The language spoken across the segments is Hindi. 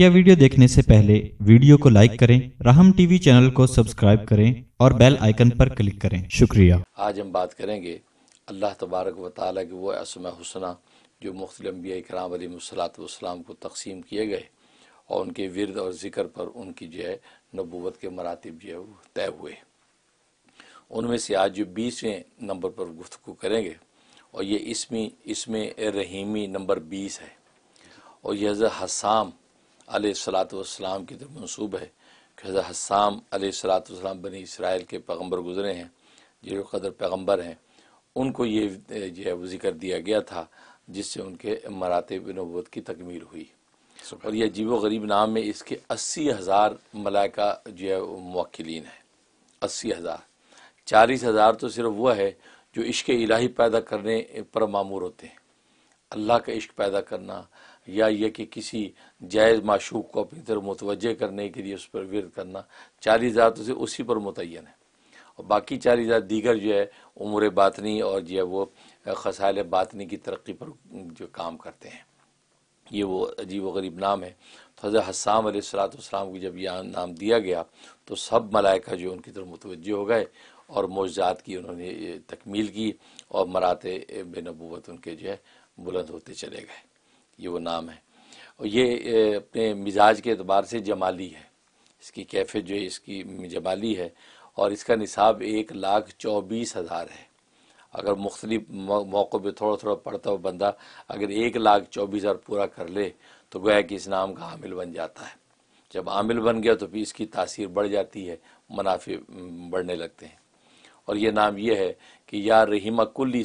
मुख्य वीडियो देखने से पहले वीडियो को लाइक करें राहम टीवी चैनल को सब्सक्राइब करें और बेल आइकन पर क्लिक करें शुक्रिया आज हम बात करेंगे अल्लाह तबारक व ताली की वो असम हुसना जो मुख्तलम्बिया कराम सलाम को तकसीम किए गए और उनके विरद और ज़िक्र पर उनकी जो है नबूवत के मरातब जो है तय हुए उनमें से आज जो बीसवें नंबर पर गुफ्तु करेंगे और ये इसमें इसमें रहीमी नंबर बीस है और यह हसाम सलात की तरफ मनसूब है कि हज़र हसाम सलात बनी इसराइल के पैगम्बर गुजरे हैं जो कदर पैगम्बर हैं उनको ये जो है वो जिक्र दिया गया था जिससे उनके मरातब नबूत की तकमील हुई और यह अजीब गरीब नाम में इसके अस्सी हज़ार मलाइका जो है मक्लिन है अस्सी हज़ार चालीस हज़ार तो सिर्फ वह है जो इश्क इलाही पैदा करने पर मामूर होते हैं अल्लाह का इश्क पैदा करना या यह कि किसी जायज़ माशूक को अपनी तरफ मुतवजह करने के लिए उस पर विरद करना चारी ज़ात उसे उसी पर मुतन है और बाकी चारी ज़ात दीगर जो है उम्र बातनी और जो है वो खसाल बातनी की तरक्की पर जो काम करते हैं ये वो अजीब व गरीब नाम है तो हज़र हसाम सलातम को जब यह नाम दिया गया तो सब मलाइका जो उनकी तरफ मुतवजह हो गए और मोजात की उन्होंने तकमील की और मराते बेनबूत उनके जो है बुलंद होते चले गए ये वो नाम है और ये अपने मिजाज के अतबार से जमाली है इसकी कैफे जो है इसकी जमाली है और इसका निसाब एक लाख चौबीस हज़ार है अगर मुख्तलिफ मौक़ों पर थोड़ा थोड़ा पढ़ता हुआ बंदा अगर एक लाख चौबीस हज़ार पूरा कर ले तो गोया कि इस नाम का हामिल बन जाता है जब आमिल बन गया तो फिर इसकी तासीर बढ़ जाती है मुनाफे बढ़ने लगते हैं और ये नाम यह है कि या रहीमा कुल्ली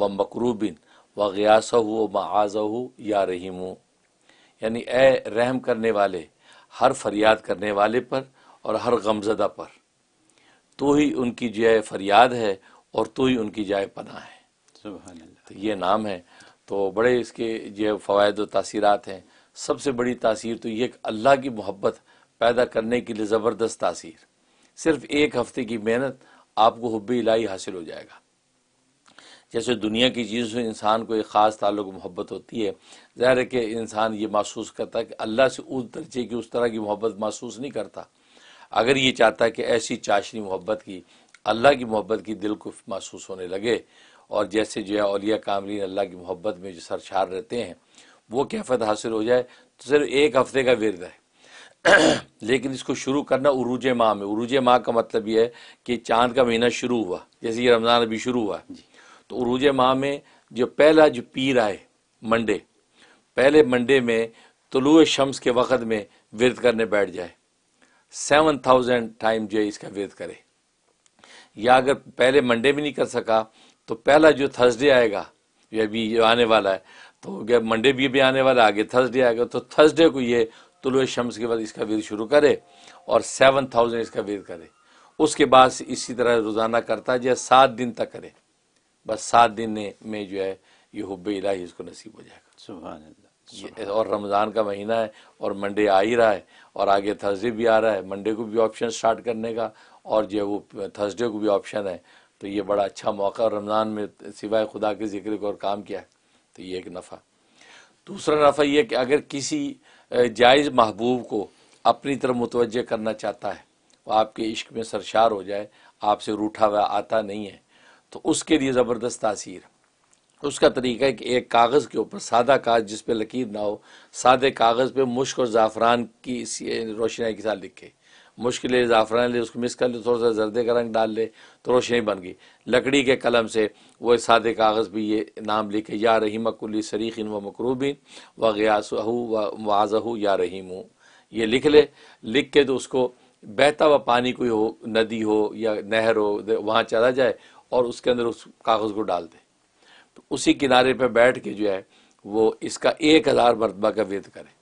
व मकरूबिन व गयास हो माज हो या रहीम यानी ए रहम करने वाले हर फरियाद करने वाले पर और हर गमजदा पर तो ही उनकी जय फरियाद है और तो ही उनकी जय पना है तो ये नाम है तो बड़े इसके जो फ़वाद तासीरات हैं सबसे बड़ी तासीर तो ये अल्लाह की मोहब्बत पैदा करने के लिए ज़बरदस्त तासीर सिर्फ एक हफ़्ते की मेहनत आपको हब्बी इलाही हासिल हो जाएगा जैसे दुनिया की चीज़ों से इंसान को एक ख़ास ताल्लुक मोहब्बत होती है ज़ाहिर है कि इंसान ये महसूस करता है कि अल्लाह से उस दर्जे की उस तरह की मोहब्बत महसूस नहीं करता अगर ये चाहता है कि ऐसी चाशनी मोहब्बत की अल्लाह की मोहब्बत की दिल को महसूस होने लगे और जैसे जो है अलिया कामरीन अल्लाह की मोहब्बत में जो सरशार रहते हैं वो कैफत हासिल हो जाए तो सिर्फ एक हफ्ते का विरद है लेकिन इसको शुरू करना उरूज माह में उरूज माह का मतलब ये है कि चांद का महीना शुरू हुआ जैसे ये रमज़ान अभी शुरू हुआ जी तो उरूज माह में जो पहला जो पीर आए मंडे पहले मंडे में तलु शम्स के वक़्त में विरत करने बैठ जाए सेवन थाउजेंड टाइम जो है इसका विरत करे या अगर पहले मंडे भी नहीं कर सका तो पहला जो थर्सडे आएगा ये अभी जो आने वाला है तो जब मंडे भी अभी आने वाला आगे थर्सडे आएगा तो थर्सडे को ये तुलु शम्स के बाद इसका वीर शुरू करे और सेवन थाउजेंड इसका वीर करे उसके बाद इसी तरह रोज़ाना करता जाए सात दिन तक करे बस सात दिन में जो है ये हब्ब इलाही इसको नसीब हो जाएगा सुबह और रमज़ान का महीना है और मंडे आ ही रहा है और आगे थर्सडे भी आ रहा है मंडे को भी ऑप्शन स्टार्ट करने का और जो वो थर्सडे को भी ऑप्शन है तो ये बड़ा अच्छा मौका रमज़ान में सिवाय खुदा के जिक्र को और काम किया है तो ये एक नफ़ा दूसरा नफ़ा ये कि अगर किसी जायज़ महबूब को अपनी तरफ मुतवजह करना चाहता है वो आपके इश्क में सरशार हो जाए आपसे रूठा हुआ आता नहीं है तो उसके लिए ज़बरदस्त तासीर उसका तरीका है कि एक कागज़ के ऊपर सादा कागज जिस पे लकीर ना हो सादे कागज़ पे मुश्क और ज़ाफ़रान की रोशनाई के साथ लिखे मुश्क ले ज़ाफ़रान ले उसको मिस कर ले थोड़ा सा जर्दे का रंग डाल ले तो रोशनी बन गई लकड़ी के कलम से वो सादे कागज़ भी ये नाम लिखे या रहीम कुल्ली सरीकिन व मकरूबिन व गयासहू व वाजहू या रहीम ये लिख ले लिख के तो उसको बहता हुआ पानी कोई हो नदी हो या नहर हो वहाँ चला जाए और उसके अंदर उस कागज़ को डाल दें तो उसी किनारे पर बैठ के जो है वो इसका एक हज़ार मरतबा का वेद करें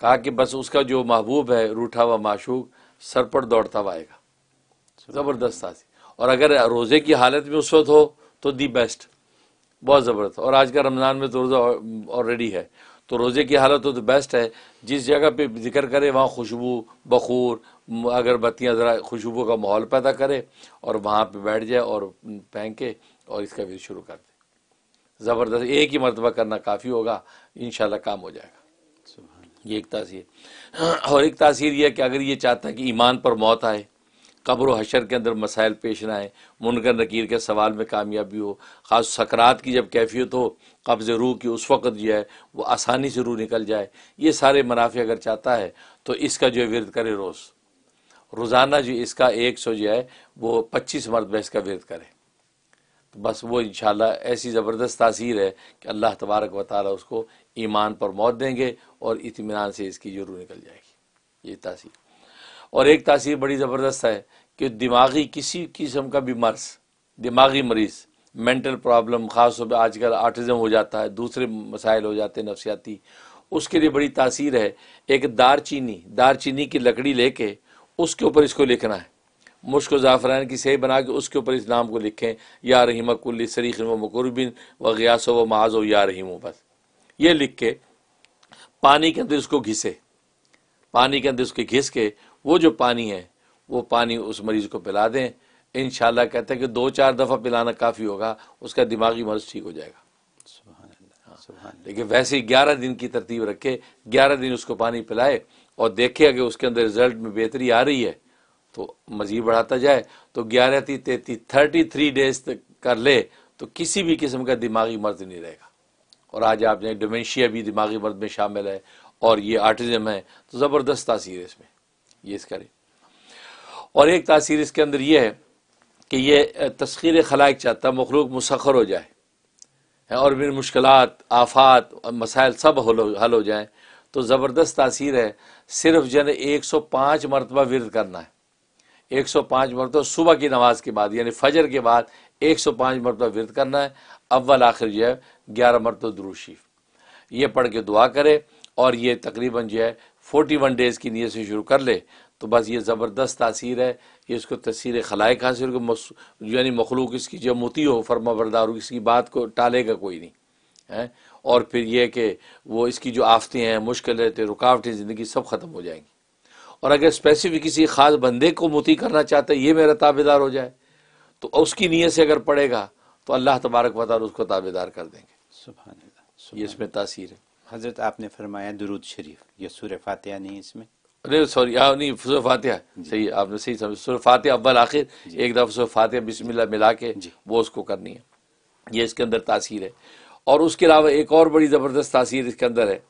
कहा कि बस उसका जो महबूब है रूठा हुआ माशूक सर पर दौड़ता हुआ आएगा ज़बरदस्त आसी और अगर रोज़े की हालत में उस वक्त हो तो दी बेस्ट बहुत ज़बरदस्त और आज का रमज़ान में तो रोज़ा ऑलरेडी है तो रोज़े की हालत हो तो बेस्ट है जिस जगह पे जिक्र करें वहाँ खुशबू बखूर अगरबत्तियाँ ज़रा खुशबू का माहौल पैदा करे और वहाँ पे बैठ जाए और फेंकें और इसका भी शुरू कर दे ज़बरदस्त एक ही मरतबा करना काफ़ी होगा इन काम हो जाएगा ये एक तासीर और एक तासीर यह कि अगर ये चाहता है कि ईमान पर मौत आए कब्र हशर के अंदर मसाइल पेश ना आए मुनकर नकीर के सवाल में कामयाबी हो ख़ास सकरात की जब कैफियत हो कब्ज़ रूह की उस वक़्त जो है वो आसानी से रूह निकल जाए ये सारे मुनाफे अगर चाहता है तो इसका जो है विरद करे रोज़ रोज़ाना जो इसका एक सौ जो है वो पच्चीस मर्द बहस का वेद करें तो बस वो इन ऐसी ज़बरदस्त तासीर है कि अल्लाह तबारक व ताली उसको ईमान पर मौत देंगे और इतमान से इसकी जरूर निकल जाएगी ये तासीर और एक तासीर बड़ी ज़बरदस्त है कि दिमागी किसी किस्म का भी मर्ज़ दिमागी मरीज़ मेंटल प्रॉब्लम ख़ास तौर पर आजकल आर्टिज़म हो जाता है दूसरे मसाइल हो जाते हैं नफसियाती उसके लिए बड़ी तासीर है एक दार चीनी दार चीनी की लकड़ी लेके उसके ऊपर इसको लिखना है मुश्क ज़ाफ़रान की सही बना के उसके ऊपर इस नाम को लिखें या रहीम कुल्ली सरीख व मकुरबिन व गयास व महाज या रहीम बस ये लिख के पानी के अंदर इसको घिसे पानी के अंदर उसके घिस के वो जो पानी है वो पानी उस मरीज़ को पिला दें इन कहते हैं कि दो चार दफ़ा पिलाना काफ़ी होगा उसका दिमागी मर्ज ठीक हो जाएगा देखिए हाँ। लेकिन वैसे ही ग्यारह दिन की तरतीब रखे ग्यारह दिन उसको पानी पिलाए और देखे अगर उसके अंदर रिजल्ट में बेहतरी आ रही है तो मज़ीद बढ़ाता जाए तो ग्यारह ती तैतीस थर्टी थ्री डेज तक कर ले तो किसी भी किस्म का दिमागी मर्द नहीं रहेगा और आज आप जाए डोमेंशिया भी दिमागी मर्द में शामिल है और ये आर्टिज़म है तो ज़बरदस्त तासीर है इसमें ये इस करें और एक तासीर इसके अंदर यह है कि ये तस्खीर खलाइक चाहता मखलूक मुसखर हो जाए और मेरी मुश्किल आफात मसाइल सब हल हो जाएँ तो ज़बरदस्त तासीर है सिर्फ जन 105 मरतबा विरद करना है 105 मरतबा सुबह की नमाज के बाद यानी फजर के बाद 105 मरतबा विरद करना है अव्वल आखिर जो है ग्यारह मरतब दरूशीफ ये पढ़ के दुआ करे और ये तकरीबन जो है फोर्टी वन डेज़ की नीयत से शुरू कर ले तो बस ये ज़बरदस्त तासीर है ये इसको तस्वीर खलाए हासिल यानी मखलूक इसकी जो मोती हो फर्मा बरदार इसकी बात को टालेगा कोई नहीं है और फिर यह कि वो इसकी जो आफतें हैं मुश्किलें रुकावटें ज़िंदगी सब ख़त्म हो जाएंगी और अगर स्पेसिफिक किसी ख़ास बंदे को मोती करना चाहता है ये मेरा ताबेदार हो जाए तो उसकी नीयत से अगर पड़ेगा तो अल्लाह तबारक वाल उसको ताबेदार कर देंगे सुबह ये इसमें तासीर है हज़रत आपने फरमाया दरूद शरीफ ये सुर फातह नहीं इसमें अरे सॉरी हाँ, नहीं सुर फातह सही आपने सही समझ सुर फातह अव्वल आखिर एक दफ़ा फातह फातिहा बिस्मिल्लाह मिला के वो उसको करनी है ये इसके अंदर तासीर है और उसके अलावा एक और बड़ी ज़बरदस्त तासीर इसके अंदर है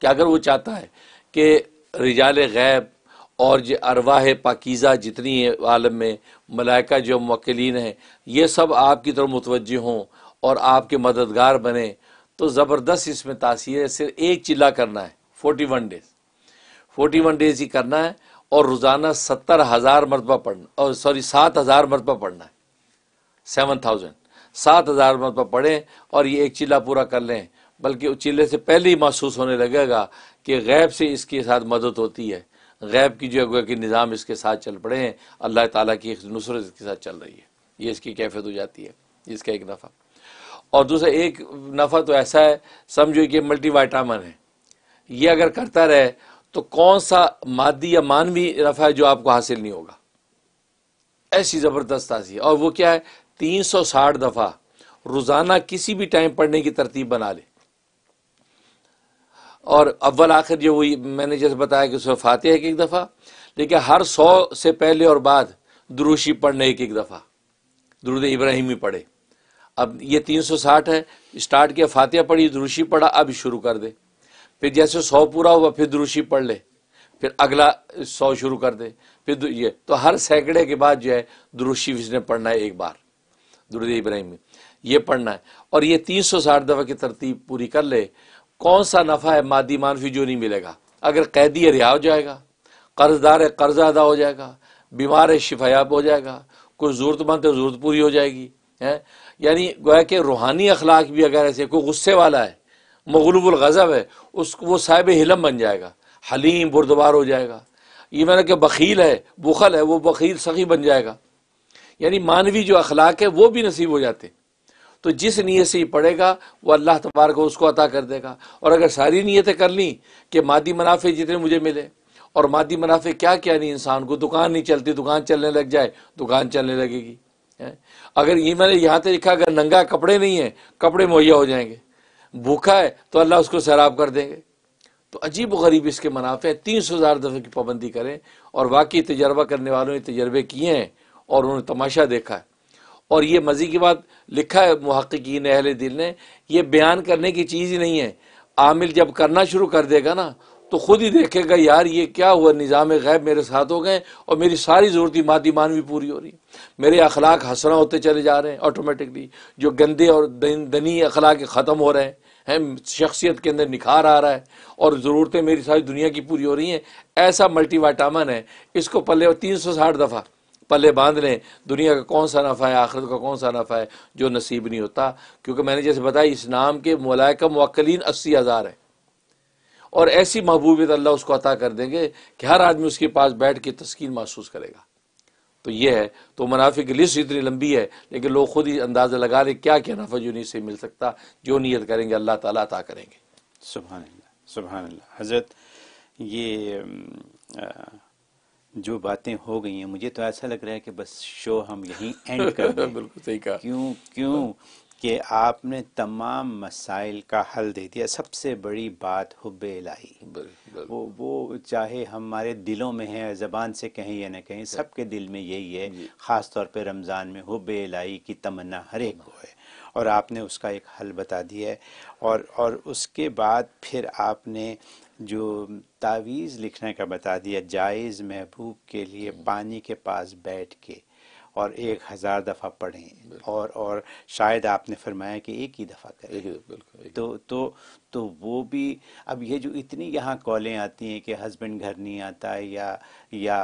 कि अगर वो चाहता है कि रिजाल गैब और जो अरवाह पाकिज़ा जितनी है आलम में मलाइका जो मकलिन है ये सब आपकी तरफ मुतवज हों और आपके मददगार बने तो ज़बरदस्त इसमें तासीर है सिर्फ एक चिल्ला करना है forty one days forty one days ही करना है और रोज़ाना सत्तर हज़ार मरतबा पढ़ना और सॉरी सात हज़ार मरतबा पढ़ना है सेवन थाउजेंड सात हज़ार मरतबा तो पढ़ें और ये एक चिल्ला पूरा कर लें बल्कि उस चिल्ले से पहले ही महसूस होने लगेगा कि गैब से इसके साथ मदद होती है गैब की जो है कि निज़ाम इसके साथ चल पड़े हैं अल्लाह ताला की नुसरत इसके साथ चल रही है ये इसकी कैफियत हो जाती है इसका एक नफ़ा और दूसरा एक नफ़ा तो ऐसा है समझो कि मल्टी वाइटामिन है ये अगर करता रहे तो कौन सा मादी या मानवी नफ़ा है जो आपको हासिल नहीं होगा ऐसी ज़बरदस्त आसी और वो क्या है तीन सौ साठ दफ़ा रोज़ाना किसी भी टाइम पढ़ने की तरतीब बना ले और अव्वल आखिर जो वही मैंने जैसे बताया कि उसमें फातह एक एक दफ़ा लेकिन हर सौ से पहले और बाद दुरुशी पढ़ने एक एक दफ़ा इब्राहिम ही पढ़े अब ये तीन सौ साठ है स्टार्ट किया फातह पढ़ी दुरुशी पढ़ा अब शुरू कर दे फिर जैसे सौ पूरा हुआ फिर दुरुशी पढ़ ले फिर अगला सौ शुरू कर दे फिर ये तो हर सैकड़े के बाद जो है दुरुशी इसने पढ़ना है एक बार दुरुद में ये पढ़ना है और ये तीन सौ साठ दफ़ा की तरतीब पूरी कर ले कौन सा नफ़ा है मादी मानफी जो नहीं मिलेगा अगर कैदी रिहा हो जाएगा कर्जदार है कर्ज अदा हो जाएगा बीमार है शिफायाब हो जाएगा कोई ज़रूरतमंद है ज़रूरत पूरी हो जाएगी है यानी गोया कि रूहानी अखलाक भी अगर ऐसे कोई गुस्से वाला है ग़ज़ब है उसको वो साहिब हिलम बन जाएगा हलीम बुरदबार हो जाएगा ये मैंने कि बखील है बुखल है वो बखील सखी बन जाएगा यानी मानवी जो अखलाक है वो भी नसीब हो जाते तो जिस नीयत से ही पढ़ेगा वो अल्लाह तबार को उसको अता कर देगा और अगर सारी नीयतें कर ली कि मादी मुनाफे जितने मुझे मिले और मादी मुनाफे क्या क्या नहीं इंसान को दुकान नहीं चलती दुकान चलने लग जाए दुकान चलने लगेगी अगर ये मैंने यहाँ तक लिखा अगर नंगा कपड़े नहीं है कपड़े मुहैया हो जाएंगे भूखा है तो अल्लाह उसको शराब कर देंगे तो अजीब गरीब इसके मुनाफे तीन सौ हज़ार दफ़े की पाबंदी करें और वाकई तजर्बा करने वालों ने तजर्बे किए हैं और उन्होंने तमाशा देखा है और ये मज़े की बात लिखा है महक्कीन अहले दिल ने यह बयान करने की चीज़ ही नहीं है आमिल जब करना शुरू कर देगा ना तो खुद ही देखेगा यार ये क्या हुआ निज़ाम गैब मेरे साथ हो गए और मेरी सारी ज़रूरती मादी भी पूरी हो रही है मेरे अखलाक हसना होते चले जा रहे हैं ऑटोमेटिकली जो गंदे और दनी अखलाक ख़त्म हो रहे हैं हैं शख्सियत के अंदर निखार आ रहा है और ज़रूरतें मेरी सारी दुनिया की पूरी हो रही हैं ऐसा मल्टी है इसको पल्ले तीन सौ साठ दफ़ा पले बांध लें दुनिया का कौन सा नफ़ा है आखिरत का कौन सा नफ़ा है जो नसीब नहीं होता क्योंकि मैंने जैसे बताया इस्लाम के मलायका मक्लिन अस्सी हज़ार हैं और ऐसी महबूबियत अल्लाह उसको अता कर देंगे कि हर आदमी उसके पास बैठ के तस्किन महसूस करेगा तो ये है तो मुनाफे की लिस्ट इतनी लंबी है लेकिन लोग खुद ही अंदाज़ा लगा रहे क्या क्या नफ़ा जो नहीं से मिल सकता जो नीयत करेंगे अल्लाह ताला अता करेंगे सुबह सुबह हज़रत ये आ, जो बातें हो गई हैं मुझे तो ऐसा लग रहा है कि बस शो हम यहीं एंड कर दें बिल्कुल सही कहा क्यों क्यों कि आपने तमाम मसाइल का हल दे दिया सबसे बड़ी बात हुब इलाही वो वो चाहे हमारे दिलों में है ज़बान से कहीं या ना कहीं के दिल में यही है ख़ास तौर पर रमज़ान में हुब इलाही की तमन्ना हर एक को है और आपने उसका एक हल बता दिया है और और उसके बाद फिर आपने जो तावीज़ लिखने का बता दिया जायज़ महबूब के लिए पानी के पास बैठ के और एक हज़ार दफ़ा पढ़ें और और शायद आपने फरमाया कि एक ही दफ़ा करें तो तो तो वो भी अब ये जो इतनी यहाँ कॉलें आती हैं कि हस्बैंड घर नहीं आता या या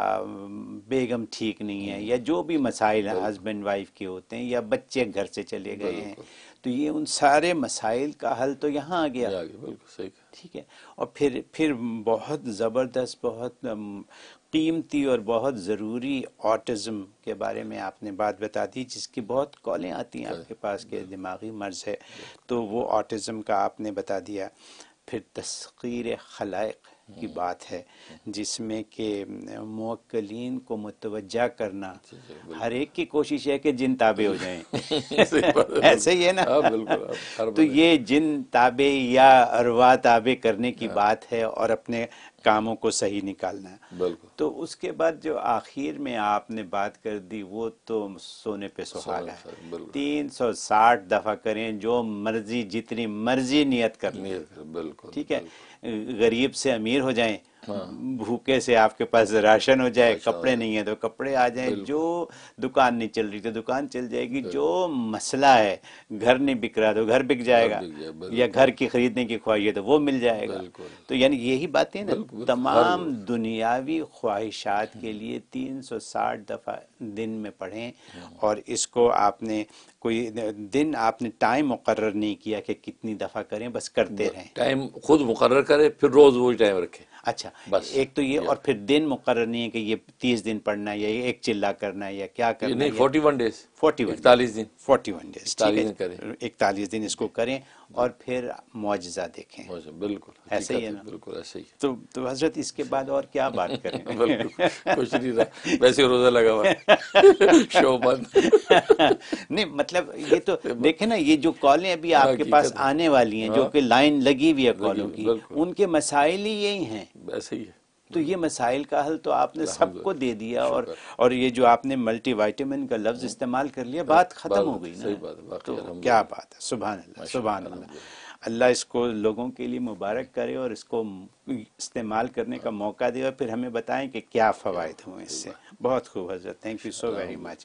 बेगम ठीक नहीं है हम्म। या जो भी मसाइल हस्बैंड वाइफ के होते हैं या बच्चे घर से चले गए हैं तो ये उन सारे मसाइल का हल तो यहाँ आ गया बिल्कुल सही ठीक है और फिर फिर बहुत ज़बरदस्त बहुत कीमती और बहुत ज़रूरी ऑटिज्म के बारे में आपने बात बता दी जिसकी बहुत कॉलें आती हैं आपके पास के दिमागी मर्ज़ है तो वो ऑटिज्म का आपने बता दिया फिर तस्खीर खलाइक की हम्म। बात है जिसमें के मोकलिन को मुतवजा करना हर एक की कोशिश है कि जिन ताबे हो जाएं ऐसे ही है ना आ, हाँ, बिल्कुल तो ये जिन ताबे या अरवा ताबे करने की हाँ। बात है और अपने कामों को सही निकालना बिल्कुल तो उसके बाद जो आखिर में आपने बात कर दी वो तो सोने पे सुहागा है तीन सौ साठ दफा करें जो मर्जी जितनी मर्जी नियत कर बिल्कुल ठीक है गरीब से अमीर हो जाएं हाँ। भूखे से आपके पास राशन हो जाए अच्छा। कपड़े नहीं है तो कपड़े आ जाए जो दुकान नहीं चल रही तो दुकान चल जाएगी जो मसला है घर नहीं बिक रहा तो घर बिक जाएगा या घर की खरीदने की ख्वाहिश है तो वो मिल जाएगा तो यानी यही बातें ना तमाम दुनियावी ख्वाहिशात के लिए 360 दफ़ा दिन में पढ़ें हाँ। और इसको आपने कोई दिन आपने टाइम मुकर नहीं किया कि कितनी दफ़ा करें बस करते रहें टाइम खुद मुकर करें फिर रोज़ वही टाइम रखें अच्छा बस एक तो ये और फिर दिन मुकर नहीं है कि ये तीस दिन पढ़ना है या एक चिल्ला करना है या क्या करना forty one days forty one इकतालीस दिन फोर्टी वन डेज इकतालीस इकतालीस दिन इसको करें और फिर मुआजा देखें बिल्कुल ऐसे ही है ना बिल्कुल ऐसे ही तो तो हजरत इसके बाद और क्या बात करें कुछ नहीं रहा वैसे रोजा लगा हुआ शो बंद नहीं मतलब ये तो देखे ना ये जो कॉलें अभी आपके पास आने वाली हैं जो हाँ। कि लाइन लगी हुई है कॉलों की उनके मसाइल ही यही हैं ऐसे ही है तो ये मसाइल का हल तो आपने सबको दे दिया और और ये जो आपने मल्टी वाइटामिन का लफ्ज हम्म। इस्तेमाल कर लिया हाँ, बात खत्म हो गई ना तो क्या बात है सुबह सुबह अल्लाह इसको लोगों के लिए मुबारक करे और इसको इस्तेमाल करने का हाँ। मौका दे और फिर हमें बताएं कि क्या फ़वाद हुए इससे बहुत खूब हजरत thank you so very much